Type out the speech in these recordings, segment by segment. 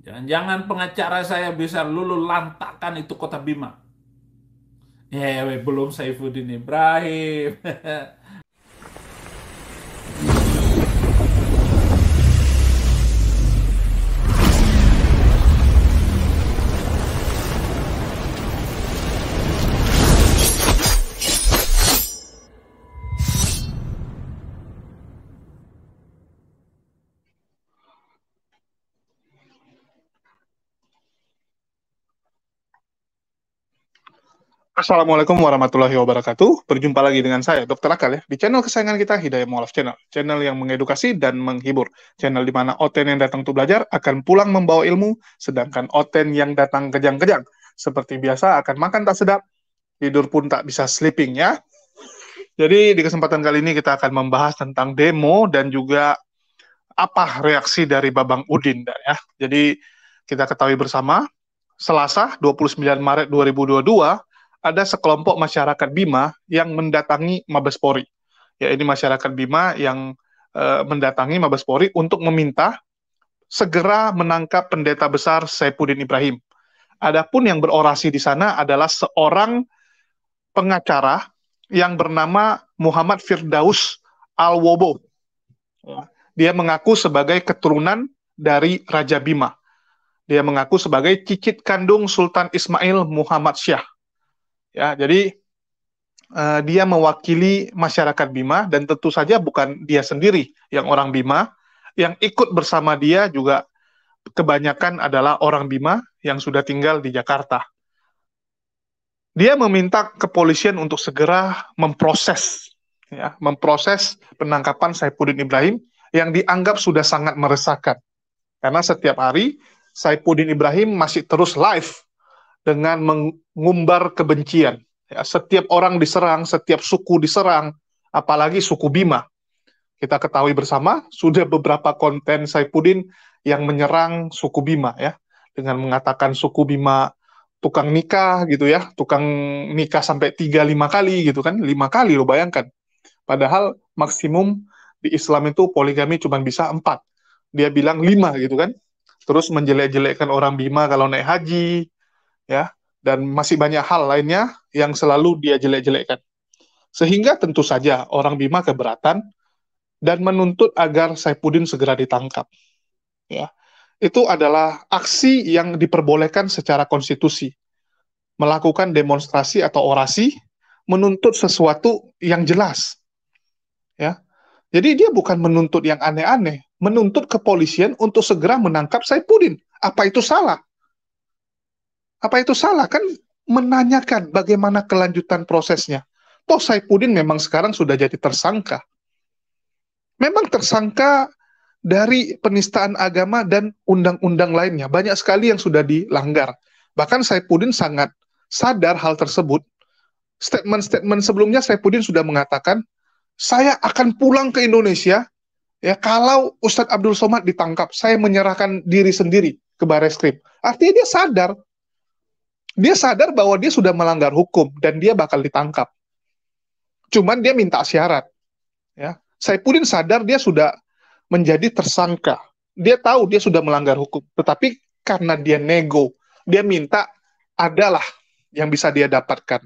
Jangan-jangan pengacara saya bisa lulu lantakan itu kota Bima. Ya, yeah, belum Saifuddin Ibrahim. Assalamualaikum warahmatullahi wabarakatuh. Berjumpa lagi dengan saya, Dr. Akal ya, di channel kesayangan kita Hidayah Mualaf Channel. Channel yang mengedukasi dan menghibur. Channel di mana Oten yang datang untuk belajar akan pulang membawa ilmu, sedangkan Oten yang datang kejang-kejang. Seperti biasa akan makan tak sedap, tidur pun tak bisa sleeping ya. Jadi di kesempatan kali ini kita akan membahas tentang demo dan juga apa reaksi dari Babang Udin ya. Jadi kita ketahui bersama, Selasa 29 Maret 2022, ada sekelompok masyarakat Bima yang mendatangi Mabes Polri. Ya, ini masyarakat Bima yang e, mendatangi Mabes Polri untuk meminta segera menangkap pendeta besar Saipudin Ibrahim. Adapun yang berorasi di sana adalah seorang pengacara yang bernama Muhammad Firdaus Al-Wobo. Ya. Dia mengaku sebagai keturunan dari Raja Bima. Dia mengaku sebagai cicit kandung Sultan Ismail Muhammad Syah. Ya, jadi uh, dia mewakili masyarakat Bima dan tentu saja bukan dia sendiri yang orang Bima, yang ikut bersama dia juga kebanyakan adalah orang Bima yang sudah tinggal di Jakarta. Dia meminta kepolisian untuk segera memproses, ya, memproses penangkapan Saipudin Ibrahim yang dianggap sudah sangat meresahkan. Karena setiap hari Saipudin Ibrahim masih terus live dengan mengumbar kebencian. Ya, setiap orang diserang, setiap suku diserang, apalagi suku Bima. Kita ketahui bersama sudah beberapa konten Saipudin yang menyerang suku Bima ya dengan mengatakan suku Bima tukang nikah gitu ya, tukang nikah sampai tiga lima kali gitu kan, lima kali lo bayangkan. Padahal maksimum di Islam itu poligami cuma bisa empat Dia bilang lima gitu kan. Terus menjelek-jelekkan orang Bima kalau naik haji, ya dan masih banyak hal lainnya yang selalu dia jelek-jelekkan. Sehingga tentu saja orang Bima keberatan dan menuntut agar Saipudin segera ditangkap. Ya. Itu adalah aksi yang diperbolehkan secara konstitusi. Melakukan demonstrasi atau orasi menuntut sesuatu yang jelas. Ya. Jadi dia bukan menuntut yang aneh-aneh, menuntut kepolisian untuk segera menangkap Saipudin. Apa itu salah? Apa itu salah? Kan menanyakan bagaimana kelanjutan prosesnya. Toh Saipudin memang sekarang sudah jadi tersangka. Memang tersangka dari penistaan agama dan undang-undang lainnya. Banyak sekali yang sudah dilanggar. Bahkan Saipudin sangat sadar hal tersebut. Statement-statement sebelumnya Saipudin sudah mengatakan, saya akan pulang ke Indonesia ya kalau Ustadz Abdul Somad ditangkap, saya menyerahkan diri sendiri ke Baris Artinya dia sadar dia sadar bahwa dia sudah melanggar hukum dan dia bakal ditangkap. Cuman dia minta syarat. Ya, Saipudin sadar dia sudah menjadi tersangka. Dia tahu dia sudah melanggar hukum, tetapi karena dia nego, dia minta adalah yang bisa dia dapatkan,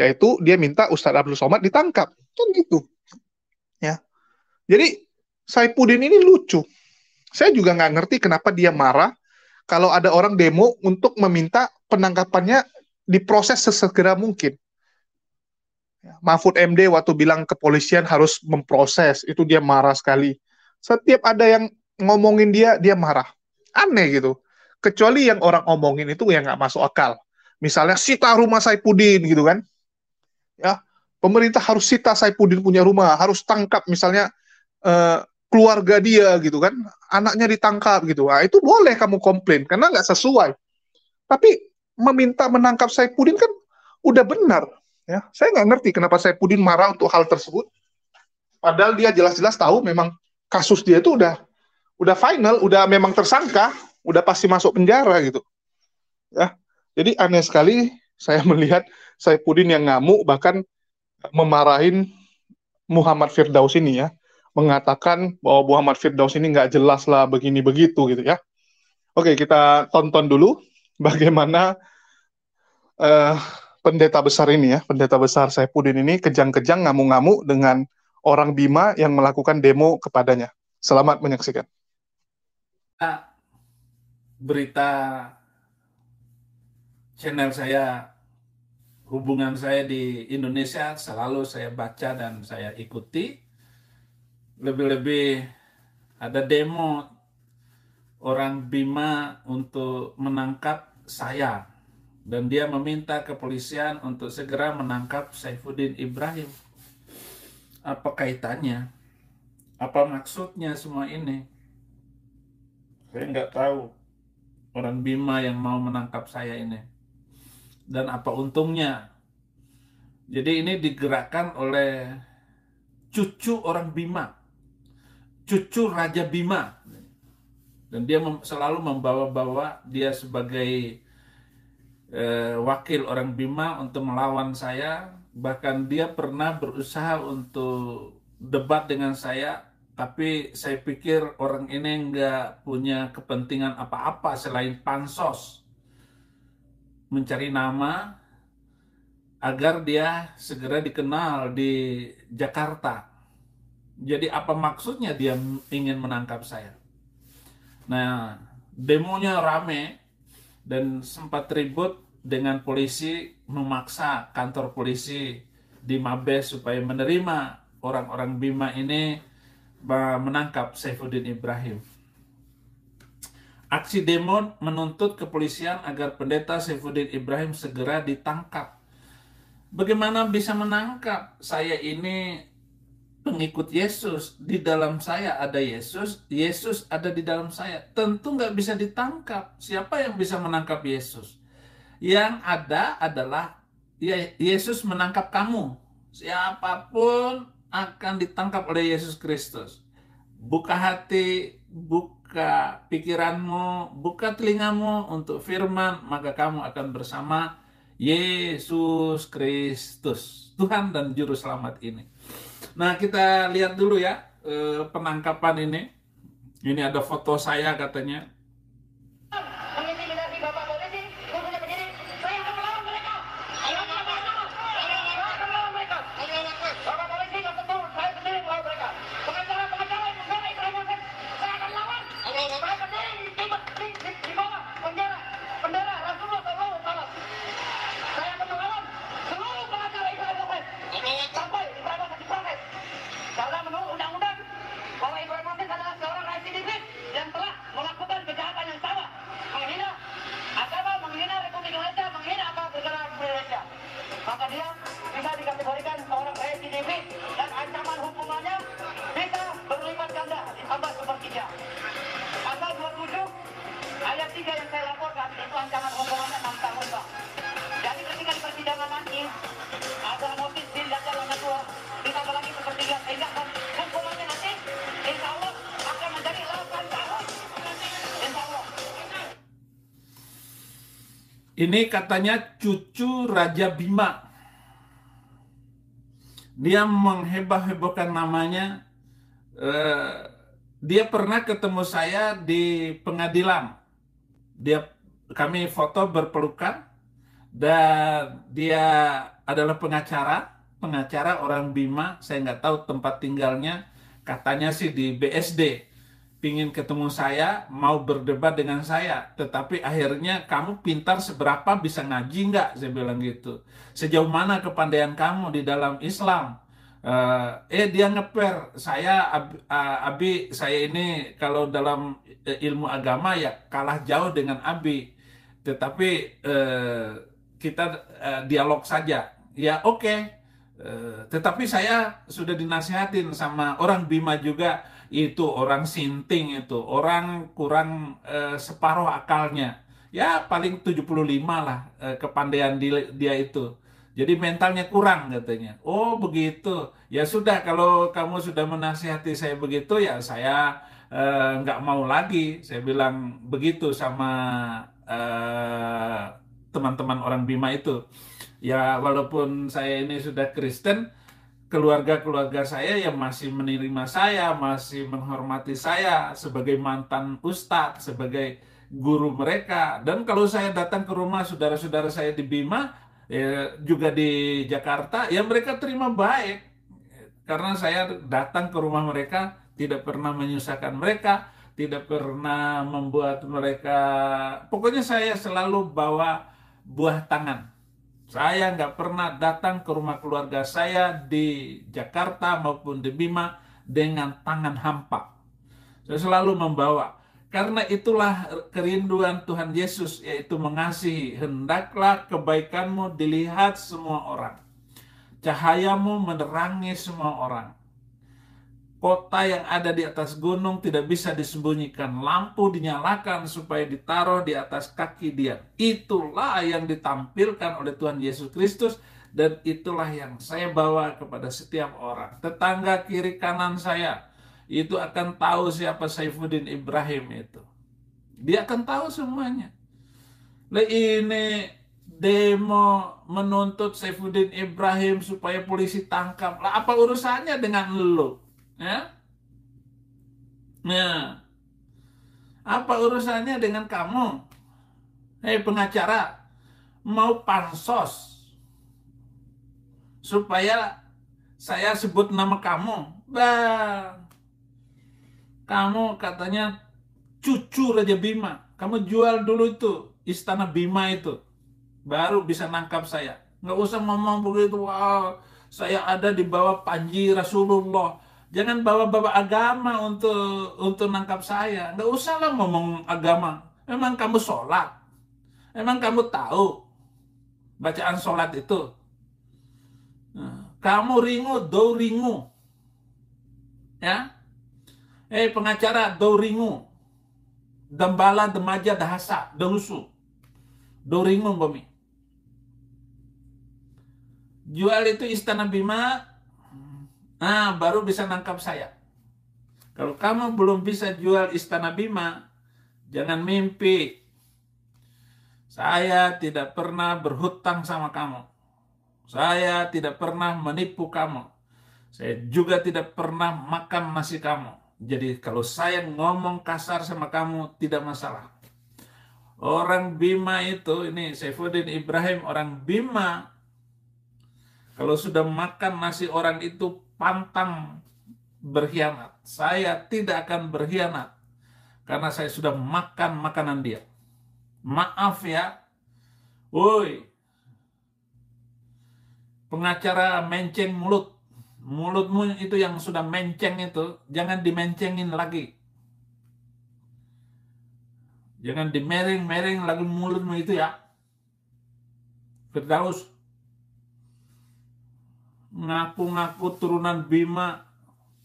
yaitu dia minta Ustadz Abdul Somad ditangkap. Kan gitu. Ya. Jadi Saipudin ini lucu. Saya juga nggak ngerti kenapa dia marah kalau ada orang demo untuk meminta penangkapannya diproses sesegera mungkin. Ya, Mahfud MD waktu bilang kepolisian harus memproses, itu dia marah sekali. Setiap ada yang ngomongin dia, dia marah. Aneh gitu. Kecuali yang orang ngomongin itu yang nggak masuk akal. Misalnya sita rumah Saipudin gitu kan. Ya, pemerintah harus sita Saipudin punya rumah, harus tangkap misalnya eh, keluarga dia gitu kan, anaknya ditangkap gitu. Nah, itu boleh kamu komplain karena nggak sesuai. Tapi meminta menangkap saya Saipudin kan udah benar. Ya, saya nggak ngerti kenapa saya Saipudin marah untuk hal tersebut. Padahal dia jelas-jelas tahu memang kasus dia itu udah udah final, udah memang tersangka, udah pasti masuk penjara gitu. Ya. Jadi aneh sekali saya melihat saya Saipudin yang ngamuk bahkan memarahin Muhammad Firdaus ini ya mengatakan bahwa Muhammad Firdaus ini nggak jelas lah begini begitu gitu ya. Oke kita tonton dulu bagaimana uh, pendeta besar ini ya pendeta besar Saifuddin ini kejang-kejang ngamuk-ngamuk dengan orang Bima yang melakukan demo kepadanya. Selamat menyaksikan. Berita channel saya hubungan saya di Indonesia selalu saya baca dan saya ikuti lebih-lebih ada demo orang Bima untuk menangkap saya dan dia meminta kepolisian untuk segera menangkap Saifuddin Ibrahim. Apa kaitannya? Apa maksudnya semua ini? Saya nggak tahu orang Bima yang mau menangkap saya ini. Dan apa untungnya? Jadi ini digerakkan oleh cucu orang Bima cucu Raja Bima. Dan dia selalu membawa-bawa dia sebagai eh, wakil orang Bima untuk melawan saya. Bahkan dia pernah berusaha untuk debat dengan saya, tapi saya pikir orang ini nggak punya kepentingan apa-apa selain pansos. Mencari nama agar dia segera dikenal di Jakarta jadi apa maksudnya dia ingin menangkap saya? Nah, demonya rame dan sempat ribut dengan polisi memaksa kantor polisi di Mabes supaya menerima orang-orang Bima ini menangkap Saifuddin Ibrahim. Aksi demo menuntut kepolisian agar pendeta Saifuddin Ibrahim segera ditangkap. Bagaimana bisa menangkap saya ini pengikut Yesus, di dalam saya ada Yesus, Yesus ada di dalam saya. Tentu nggak bisa ditangkap. Siapa yang bisa menangkap Yesus? Yang ada adalah Yesus menangkap kamu. Siapapun akan ditangkap oleh Yesus Kristus. Buka hati, buka pikiranmu, buka telingamu untuk firman, maka kamu akan bersama Yesus Kristus, Tuhan dan Juru Selamat ini. Nah, kita lihat dulu ya eh, penangkapan ini. Ini ada foto saya katanya Ini katanya cucu Raja Bima. Dia mengheboh-hebohkan namanya. Eh, dia pernah ketemu saya di pengadilan. Dia kami foto berpelukan dan dia adalah pengacara, pengacara orang Bima. Saya nggak tahu tempat tinggalnya. Katanya sih di BSD pingin ketemu saya, mau berdebat dengan saya, tetapi akhirnya kamu pintar seberapa bisa ngaji nggak? Saya bilang gitu. Sejauh mana kepandaian kamu di dalam Islam? Uh, eh dia ngeper, saya abi, uh, abi, saya ini kalau dalam eh, ilmu agama ya kalah jauh dengan abi. Tetapi uh, kita uh, dialog saja. Ya oke. Okay. Uh, tetapi saya sudah dinasihatin sama orang Bima juga itu orang sinting itu, orang kurang eh, separuh akalnya. Ya paling 75 lah eh, kepandaian di, dia itu. Jadi mentalnya kurang katanya. Oh begitu. Ya sudah kalau kamu sudah menasihati saya begitu ya saya eh, nggak eh, mau lagi. Saya bilang begitu sama eh, teman-teman orang Bima itu. Ya walaupun saya ini sudah Kristen, keluarga-keluarga saya yang masih menerima saya, masih menghormati saya sebagai mantan ustadz, sebagai guru mereka. Dan kalau saya datang ke rumah saudara-saudara saya di Bima, ya, juga di Jakarta, ya mereka terima baik. Karena saya datang ke rumah mereka, tidak pernah menyusahkan mereka, tidak pernah membuat mereka... Pokoknya saya selalu bawa buah tangan saya nggak pernah datang ke rumah keluarga saya di Jakarta maupun di Bima dengan tangan hampa. Saya selalu membawa. Karena itulah kerinduan Tuhan Yesus, yaitu mengasihi. Hendaklah kebaikanmu dilihat semua orang. Cahayamu menerangi semua orang. Kota yang ada di atas gunung tidak bisa disembunyikan. Lampu dinyalakan supaya ditaruh di atas kaki dia. Itulah yang ditampilkan oleh Tuhan Yesus Kristus dan itulah yang saya bawa kepada setiap orang. Tetangga kiri kanan saya itu akan tahu siapa Saifuddin Ibrahim itu. Dia akan tahu semuanya. Nah, ini demo menuntut Saifuddin Ibrahim supaya polisi tangkap. Lah apa urusannya dengan lu? Ya? Nah, apa urusannya dengan kamu? Hei pengacara, mau pansos supaya saya sebut nama kamu. Bang, kamu katanya cucu Raja Bima. Kamu jual dulu itu istana Bima itu. Baru bisa nangkap saya. Nggak usah ngomong begitu, wow, saya ada di bawah Panji Rasulullah jangan bawa-bawa agama untuk untuk nangkap saya. Enggak usah lah ngomong agama. Memang kamu sholat. Memang kamu tahu bacaan sholat itu. Nah, kamu ringu, do ringu. Ya? Eh pengacara do ringu. Dembala, demaja, dahasa, dahusu. Do ringu kami. Jual itu istana Bima, Nah, baru bisa nangkap saya. Kalau kamu belum bisa jual istana Bima, jangan mimpi. Saya tidak pernah berhutang sama kamu. Saya tidak pernah menipu kamu. Saya juga tidak pernah makan nasi kamu. Jadi kalau saya ngomong kasar sama kamu tidak masalah. Orang Bima itu, ini Saifuddin Ibrahim, orang Bima, kalau sudah makan nasi orang itu pantang berkhianat. Saya tidak akan berkhianat karena saya sudah makan makanan dia. Maaf ya. Woi. Pengacara menceng mulut. Mulutmu itu yang sudah menceng itu, jangan dimencengin lagi. Jangan dimering-mering lagi mulutmu itu ya. Firdaus, ngaku-ngaku turunan Bima,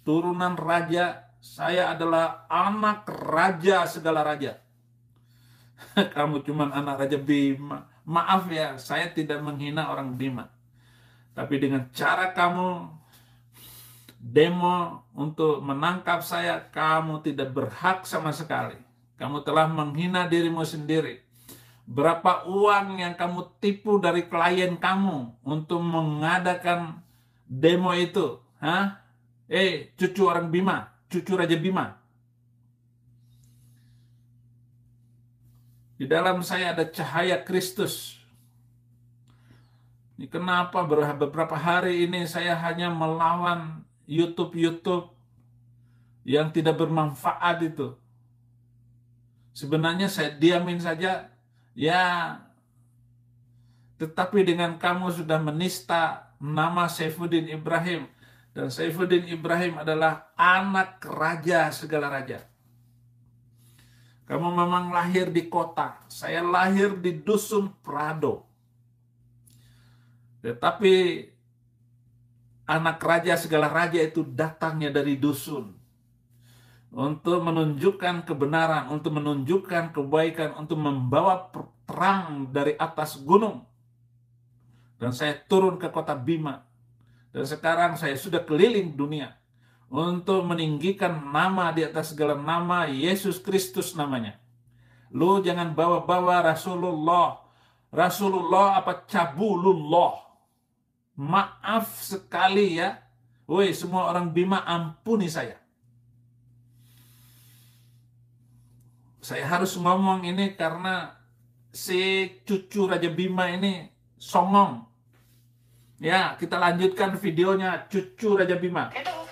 turunan raja, saya adalah anak raja segala raja. Kamu cuma anak raja Bima. Maaf ya, saya tidak menghina orang Bima. Tapi dengan cara kamu demo untuk menangkap saya, kamu tidak berhak sama sekali. Kamu telah menghina dirimu sendiri. Berapa uang yang kamu tipu dari klien kamu untuk mengadakan demo itu, ha? Eh, cucu orang Bima, cucu Raja Bima. Di dalam saya ada cahaya Kristus. Ini kenapa beberapa hari ini saya hanya melawan YouTube-YouTube yang tidak bermanfaat itu. Sebenarnya saya diamin saja, ya tetapi dengan kamu sudah menista nama Saifuddin Ibrahim dan Saifuddin Ibrahim adalah anak raja segala raja. Kamu memang lahir di kota, saya lahir di dusun Prado. Tetapi anak raja segala raja itu datangnya dari dusun untuk menunjukkan kebenaran, untuk menunjukkan kebaikan, untuk membawa terang dari atas gunung dan saya turun ke kota Bima. Dan sekarang saya sudah keliling dunia untuk meninggikan nama di atas segala nama Yesus Kristus namanya. Lu jangan bawa-bawa Rasulullah. Rasulullah apa cabulullah. Maaf sekali ya. Woi, semua orang Bima ampuni saya. Saya harus ngomong ini karena si cucu Raja Bima ini songong. Ya, kita lanjutkan videonya cucu Raja Bima. Itu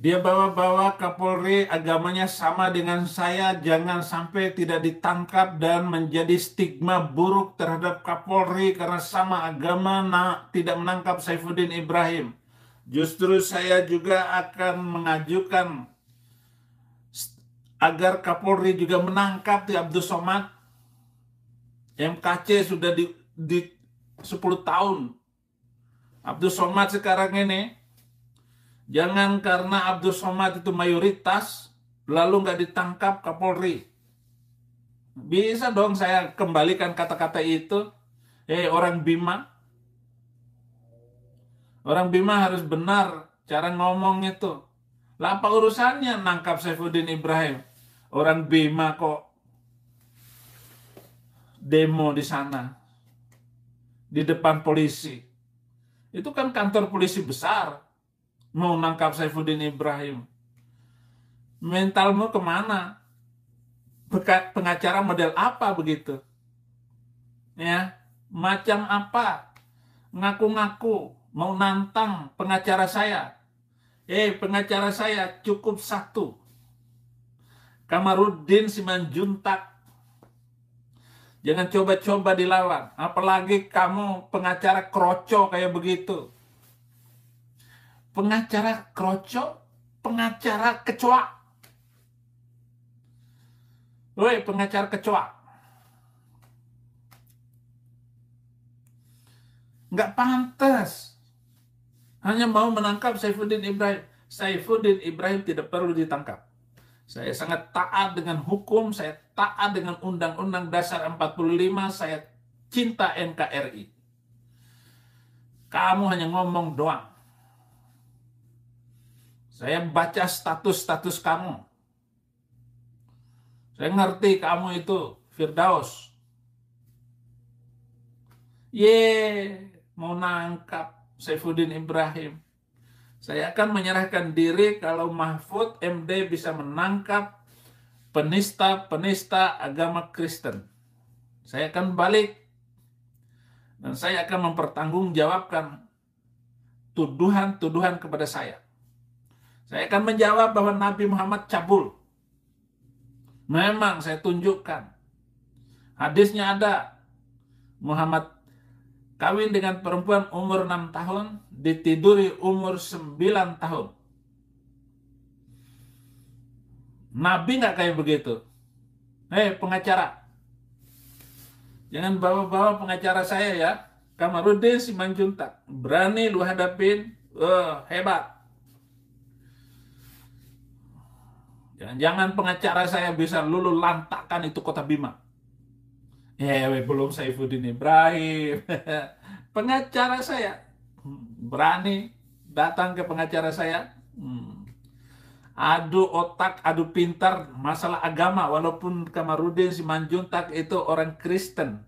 Dia bawa-bawa Kapolri agamanya sama dengan saya, jangan sampai tidak ditangkap dan menjadi stigma buruk terhadap Kapolri karena sama agama nah, tidak menangkap Saifuddin Ibrahim. Justru saya juga akan mengajukan agar Kapolri juga menangkap di Abdul Somad. MKC sudah di, di 10 tahun. Abdul Somad sekarang ini Jangan karena Abdul Somad itu mayoritas, lalu nggak ditangkap Kapolri. Bisa dong saya kembalikan kata-kata itu. Eh, orang Bima. Orang Bima harus benar cara ngomong itu. Lah apa urusannya nangkap Saifuddin Ibrahim? Orang Bima kok demo di sana. Di depan polisi. Itu kan kantor polisi besar mau nangkap Saifuddin Ibrahim. Mentalmu kemana? Beka, pengacara model apa begitu? Ya, macam apa? Ngaku-ngaku, mau nantang pengacara saya. Eh, pengacara saya cukup satu. Kamarudin Simanjuntak. Jangan coba-coba dilawan. Apalagi kamu pengacara kroco kayak begitu pengacara kroco, pengacara kecoa. Woi, pengacara kecoa. Nggak pantas. Hanya mau menangkap Saifuddin Ibrahim. Saifuddin Ibrahim tidak perlu ditangkap. Saya sangat taat dengan hukum, saya taat dengan Undang-Undang Dasar 45, saya cinta NKRI. Kamu hanya ngomong doang. Saya baca status-status kamu. Saya ngerti kamu itu Firdaus. Ye, mau nangkap Saifuddin Ibrahim. Saya akan menyerahkan diri kalau Mahfud MD bisa menangkap penista-penista agama Kristen. Saya akan balik dan saya akan mempertanggungjawabkan tuduhan-tuduhan kepada saya. Saya akan menjawab bahwa Nabi Muhammad cabul. Memang saya tunjukkan. Hadisnya ada. Muhammad kawin dengan perempuan umur 6 tahun, ditiduri umur 9 tahun. Nabi nggak kayak begitu. Hei pengacara, jangan bawa-bawa pengacara saya ya. Kamarudin Simanjuntak, berani lu hadapin, uh, hebat. Ya, jangan pengacara saya bisa lulu lantakan itu kota Bima. Ya, belum Saifuddin Ibrahim. pengacara saya hmm, berani datang ke pengacara saya. Hmm. Adu otak, adu pintar, masalah agama. Walaupun Kamarudin Simanjuntak itu orang Kristen.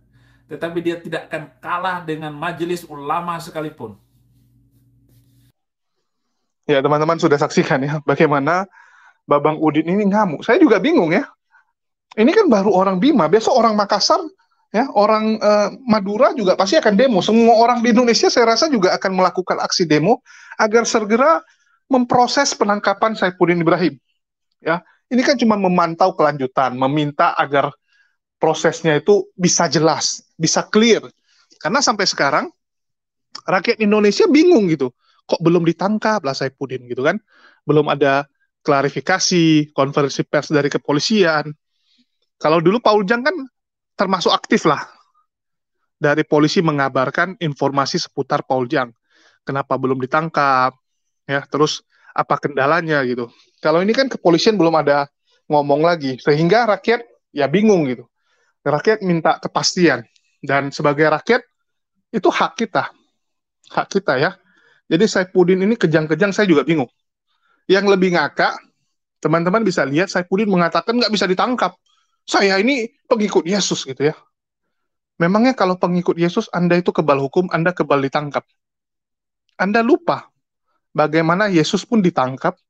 Tetapi dia tidak akan kalah dengan majelis ulama sekalipun. Ya, teman-teman sudah saksikan ya bagaimana Babang Udin ini ngamuk. Saya juga bingung ya. Ini kan baru orang Bima, besok orang Makassar, ya orang uh, Madura juga pasti akan demo. Semua orang di Indonesia saya rasa juga akan melakukan aksi demo agar segera memproses penangkapan Saifuddin Ibrahim. Ya, ini kan cuma memantau kelanjutan, meminta agar prosesnya itu bisa jelas, bisa clear. Karena sampai sekarang rakyat Indonesia bingung gitu, kok belum ditangkap lah Saifuddin gitu kan? Belum ada klarifikasi, konversi pers dari kepolisian. Kalau dulu Paul Jang kan termasuk aktif lah dari polisi mengabarkan informasi seputar Paul Jang. Kenapa belum ditangkap? Ya, terus apa kendalanya gitu. Kalau ini kan kepolisian belum ada ngomong lagi sehingga rakyat ya bingung gitu. Rakyat minta kepastian dan sebagai rakyat itu hak kita. Hak kita ya. Jadi saya Saipudin ini kejang-kejang saya juga bingung. Yang lebih ngakak, teman-teman bisa lihat Saipudin mengatakan nggak bisa ditangkap. Saya ini pengikut Yesus gitu ya. Memangnya kalau pengikut Yesus Anda itu kebal hukum, Anda kebal ditangkap. Anda lupa bagaimana Yesus pun ditangkap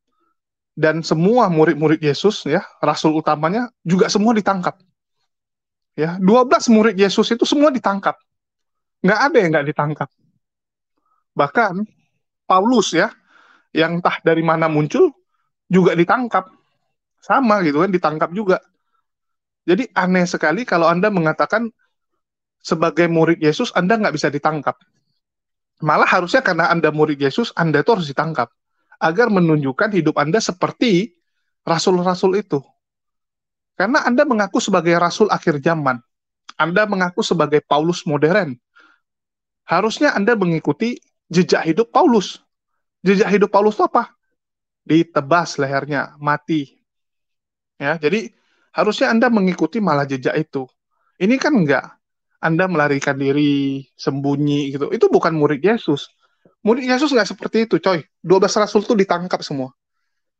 dan semua murid-murid Yesus ya, rasul utamanya juga semua ditangkap. Ya, 12 murid Yesus itu semua ditangkap. Nggak ada yang nggak ditangkap. Bahkan Paulus ya, yang entah dari mana muncul juga ditangkap. Sama gitu kan, ditangkap juga. Jadi aneh sekali kalau Anda mengatakan sebagai murid Yesus Anda nggak bisa ditangkap. Malah harusnya karena Anda murid Yesus, Anda itu harus ditangkap. Agar menunjukkan hidup Anda seperti rasul-rasul itu. Karena Anda mengaku sebagai rasul akhir zaman. Anda mengaku sebagai Paulus modern. Harusnya Anda mengikuti jejak hidup Paulus jejak hidup Paulus itu apa? Ditebas lehernya, mati. Ya, jadi harusnya Anda mengikuti malah jejak itu. Ini kan enggak. Anda melarikan diri, sembunyi gitu. Itu bukan murid Yesus. Murid Yesus enggak seperti itu, coy. 12 rasul itu ditangkap semua.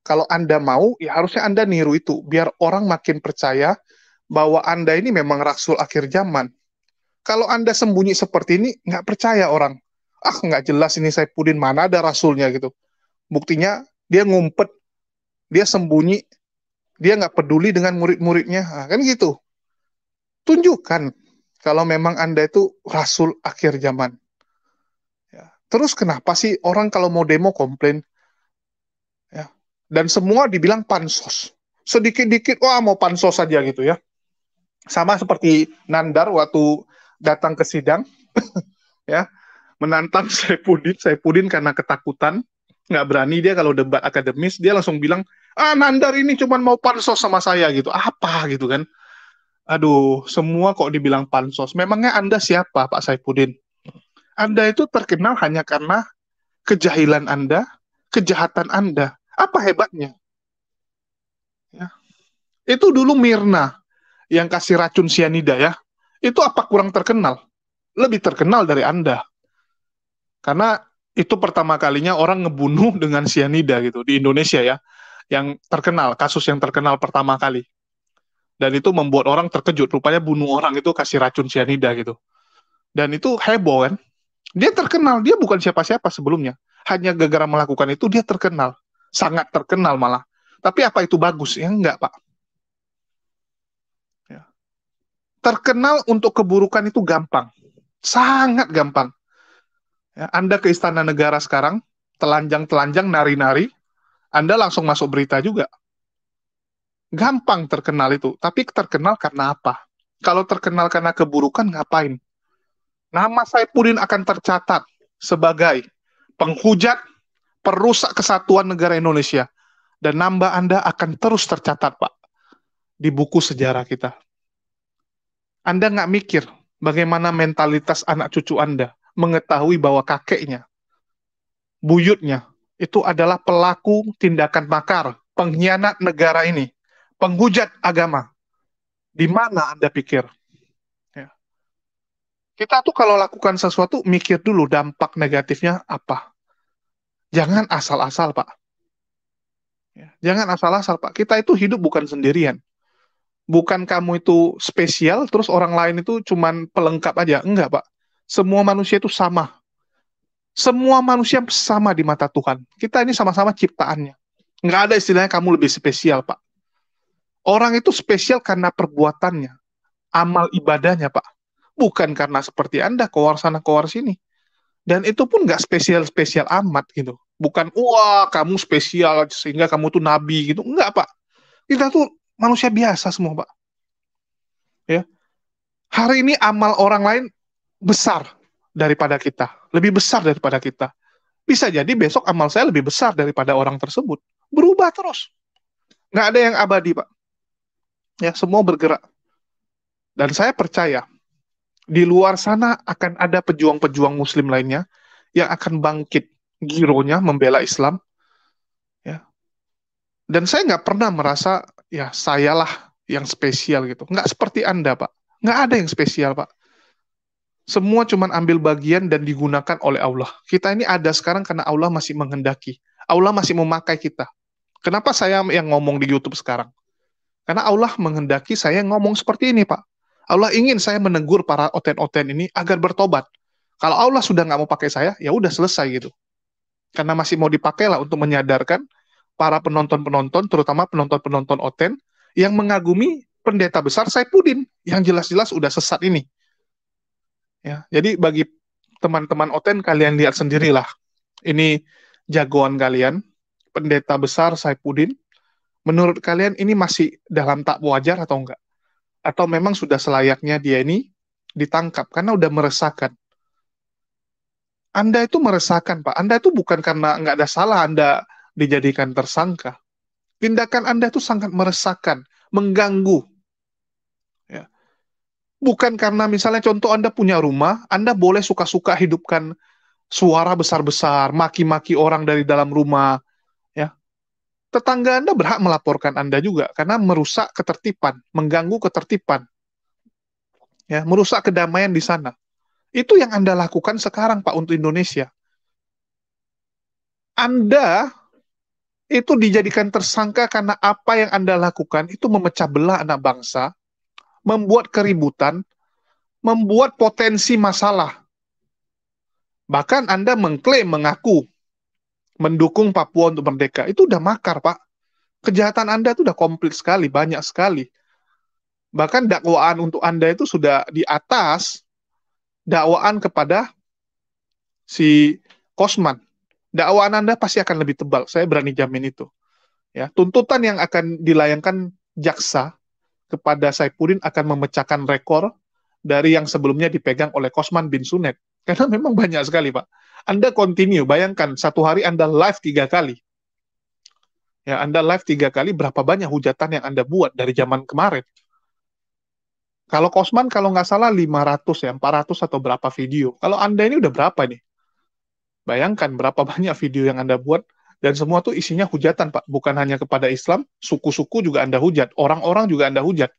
Kalau Anda mau, ya harusnya Anda niru itu. Biar orang makin percaya bahwa Anda ini memang rasul akhir zaman. Kalau Anda sembunyi seperti ini, nggak percaya orang ah nggak jelas ini saya Saipudin mana ada rasulnya gitu. Buktinya dia ngumpet, dia sembunyi, dia nggak peduli dengan murid-muridnya, nah, kan gitu. Tunjukkan kalau memang anda itu rasul akhir zaman. Ya. Terus kenapa sih orang kalau mau demo komplain? Ya. Dan semua dibilang pansos, sedikit-dikit wah mau pansos saja gitu ya. Sama seperti Nandar waktu datang ke sidang, ya menantang Saipudin. Saipudin karena ketakutan, nggak berani dia kalau debat akademis, dia langsung bilang, ah Nandar ini cuma mau pansos sama saya gitu. Apa gitu kan? Aduh, semua kok dibilang pansos. Memangnya Anda siapa Pak Saipudin? Anda itu terkenal hanya karena kejahilan Anda, kejahatan Anda. Apa hebatnya? Ya. Itu dulu Mirna yang kasih racun sianida ya. Itu apa kurang terkenal? Lebih terkenal dari Anda. Karena itu pertama kalinya orang ngebunuh dengan sianida gitu di Indonesia ya. Yang terkenal, kasus yang terkenal pertama kali. Dan itu membuat orang terkejut, rupanya bunuh orang itu kasih racun sianida gitu. Dan itu heboh kan. Dia terkenal, dia bukan siapa-siapa sebelumnya. Hanya gegara melakukan itu dia terkenal. Sangat terkenal malah. Tapi apa itu bagus? Ya enggak, Pak. Ya. Terkenal untuk keburukan itu gampang. Sangat gampang. Ya, Anda ke istana negara sekarang, telanjang-telanjang, nari-nari, Anda langsung masuk berita juga. Gampang terkenal itu, tapi terkenal karena apa? Kalau terkenal karena keburukan, ngapain? Nama Saipudin akan tercatat sebagai penghujat, perusak kesatuan negara Indonesia. Dan nama Anda akan terus tercatat, Pak, di buku sejarah kita. Anda nggak mikir bagaimana mentalitas anak cucu Anda mengetahui bahwa kakeknya, buyutnya, itu adalah pelaku tindakan makar, pengkhianat negara ini, penghujat agama. Di mana Anda pikir? Ya. Kita tuh kalau lakukan sesuatu, mikir dulu dampak negatifnya apa. Jangan asal-asal, Pak. Ya. Jangan asal-asal, Pak. Kita itu hidup bukan sendirian bukan kamu itu spesial terus orang lain itu cuman pelengkap aja enggak pak semua manusia itu sama. Semua manusia sama di mata Tuhan. Kita ini sama-sama ciptaannya. Nggak ada istilahnya kamu lebih spesial, Pak. Orang itu spesial karena perbuatannya, amal ibadahnya, Pak. Bukan karena seperti Anda, keluar sana, keluar sini. Dan itu pun nggak spesial-spesial amat gitu. Bukan, wah kamu spesial sehingga kamu tuh nabi gitu. Nggak, Pak. Kita tuh manusia biasa semua, Pak. Ya. Hari ini amal orang lain besar daripada kita, lebih besar daripada kita. Bisa jadi besok amal saya lebih besar daripada orang tersebut. Berubah terus. Nggak ada yang abadi, Pak. Ya, semua bergerak. Dan saya percaya, di luar sana akan ada pejuang-pejuang muslim lainnya yang akan bangkit gironya membela Islam. Ya. Dan saya nggak pernah merasa, ya sayalah yang spesial gitu. Nggak seperti Anda, Pak. Nggak ada yang spesial, Pak semua cuma ambil bagian dan digunakan oleh Allah. Kita ini ada sekarang karena Allah masih menghendaki. Allah masih memakai kita. Kenapa saya yang ngomong di YouTube sekarang? Karena Allah menghendaki saya ngomong seperti ini, Pak. Allah ingin saya menegur para oten-oten ini agar bertobat. Kalau Allah sudah nggak mau pakai saya, ya udah selesai gitu. Karena masih mau dipakai lah untuk menyadarkan para penonton-penonton, terutama penonton-penonton oten, yang mengagumi pendeta besar Saipudin, yang jelas-jelas udah sesat ini Ya, jadi bagi teman-teman Oten kalian lihat sendirilah. Ini jagoan kalian, pendeta besar Saipudin. Menurut kalian ini masih dalam tak wajar atau enggak? Atau memang sudah selayaknya dia ini ditangkap karena udah meresahkan? Anda itu meresahkan, Pak. Anda itu bukan karena enggak ada salah Anda dijadikan tersangka. Tindakan Anda itu sangat meresahkan, mengganggu bukan karena misalnya contoh Anda punya rumah, Anda boleh suka-suka hidupkan suara besar-besar, maki-maki orang dari dalam rumah, ya. Tetangga Anda berhak melaporkan Anda juga karena merusak ketertiban, mengganggu ketertiban. Ya, merusak kedamaian di sana. Itu yang Anda lakukan sekarang Pak untuk Indonesia. Anda itu dijadikan tersangka karena apa yang Anda lakukan itu memecah belah anak bangsa, membuat keributan, membuat potensi masalah. Bahkan Anda mengklaim, mengaku, mendukung Papua untuk merdeka. Itu udah makar, Pak. Kejahatan Anda itu udah komplit sekali, banyak sekali. Bahkan dakwaan untuk Anda itu sudah di atas dakwaan kepada si Kosman. Dakwaan Anda pasti akan lebih tebal, saya berani jamin itu. Ya, tuntutan yang akan dilayangkan jaksa kepada Saipurin akan memecahkan rekor dari yang sebelumnya dipegang oleh Kosman bin Sunet. Karena memang banyak sekali, Pak. Anda continue, bayangkan satu hari Anda live tiga kali. Ya, Anda live tiga kali, berapa banyak hujatan yang Anda buat dari zaman kemarin? Kalau Kosman kalau nggak salah 500 ya, 400 atau berapa video. Kalau Anda ini udah berapa nih? Bayangkan berapa banyak video yang Anda buat dan semua tuh isinya hujatan Pak, bukan hanya kepada Islam, suku-suku juga Anda hujat, orang-orang juga Anda hujat.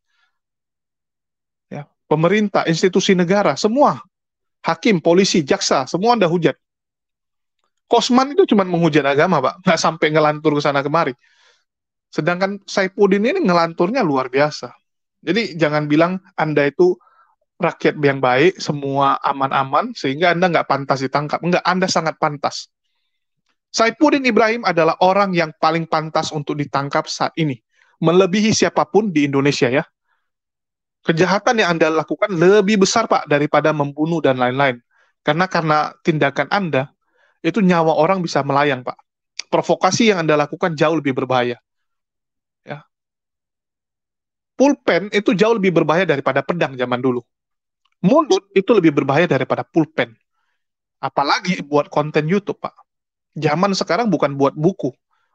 Ya, pemerintah, institusi negara, semua. Hakim, polisi, jaksa, semua Anda hujat. Kosman itu cuma menghujat agama, Pak, nggak sampai ngelantur ke sana kemari. Sedangkan Saipudin ini ngelanturnya luar biasa. Jadi jangan bilang Anda itu rakyat yang baik, semua aman-aman, sehingga Anda nggak pantas ditangkap. Enggak, Anda sangat pantas Saipurin Ibrahim adalah orang yang paling pantas untuk ditangkap saat ini. Melebihi siapapun di Indonesia ya. Kejahatan yang Anda lakukan lebih besar Pak daripada membunuh dan lain-lain. Karena karena tindakan Anda itu nyawa orang bisa melayang Pak. Provokasi yang Anda lakukan jauh lebih berbahaya. Ya. Pulpen itu jauh lebih berbahaya daripada pedang zaman dulu. Mulut itu lebih berbahaya daripada pulpen. Apalagi buat konten YouTube Pak zaman sekarang bukan buat buku.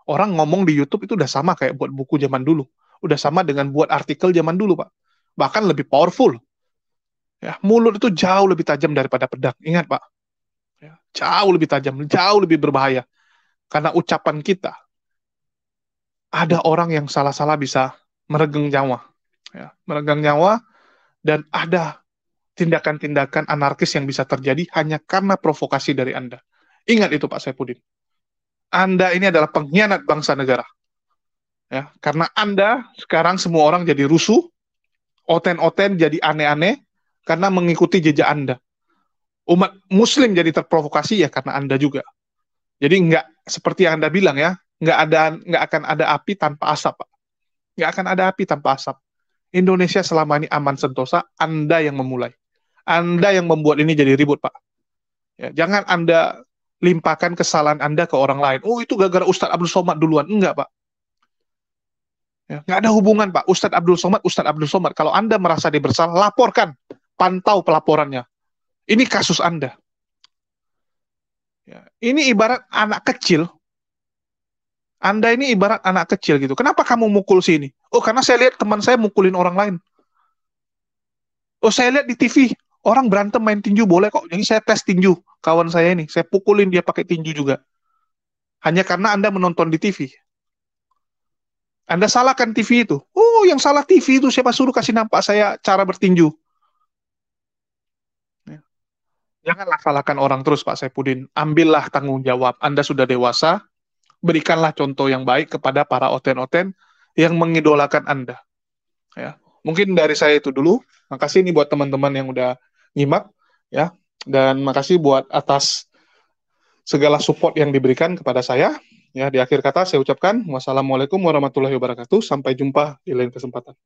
Orang ngomong di YouTube itu udah sama kayak buat buku zaman dulu. Udah sama dengan buat artikel zaman dulu, Pak. Bahkan lebih powerful. Ya, mulut itu jauh lebih tajam daripada pedang. Ingat, Pak. Ya, jauh lebih tajam, jauh lebih berbahaya. Karena ucapan kita ada orang yang salah-salah bisa meregang nyawa. Ya, meregang nyawa dan ada tindakan-tindakan anarkis yang bisa terjadi hanya karena provokasi dari Anda. Ingat itu Pak Saipudin. Anda ini adalah pengkhianat bangsa negara. Ya, karena Anda sekarang semua orang jadi rusuh, oten-oten jadi aneh-aneh karena mengikuti jejak Anda. Umat muslim jadi terprovokasi ya karena Anda juga. Jadi nggak seperti yang Anda bilang ya, nggak ada nggak akan ada api tanpa asap, Pak. Nggak akan ada api tanpa asap. Indonesia selama ini aman sentosa, Anda yang memulai. Anda yang membuat ini jadi ribut, Pak. Ya, jangan Anda limpahkan kesalahan Anda ke orang lain. Oh, itu gara-gara Ustadz Abdul Somad duluan. Enggak, Pak. Ya, enggak ada hubungan, Pak. Ustadz Abdul Somad, Ustadz Abdul Somad. Kalau Anda merasa dia bersalah, laporkan. Pantau pelaporannya. Ini kasus Anda. Ya, ini ibarat anak kecil. Anda ini ibarat anak kecil gitu. Kenapa kamu mukul sini? Oh, karena saya lihat teman saya mukulin orang lain. Oh, saya lihat di TV orang berantem main tinju boleh kok. Jadi saya tes tinju kawan saya ini, saya pukulin dia pakai tinju juga. Hanya karena Anda menonton di TV. Anda salahkan TV itu. Oh, yang salah TV itu siapa suruh kasih nampak saya cara bertinju. Ya. Janganlah salahkan orang terus Pak Saipudin. Ambillah tanggung jawab. Anda sudah dewasa, berikanlah contoh yang baik kepada para oten-oten yang mengidolakan Anda. Ya. Mungkin dari saya itu dulu. Makasih ini buat teman-teman yang udah nyimak ya dan makasih buat atas segala support yang diberikan kepada saya. Ya, di akhir kata saya ucapkan wassalamualaikum warahmatullahi wabarakatuh. Sampai jumpa di lain kesempatan.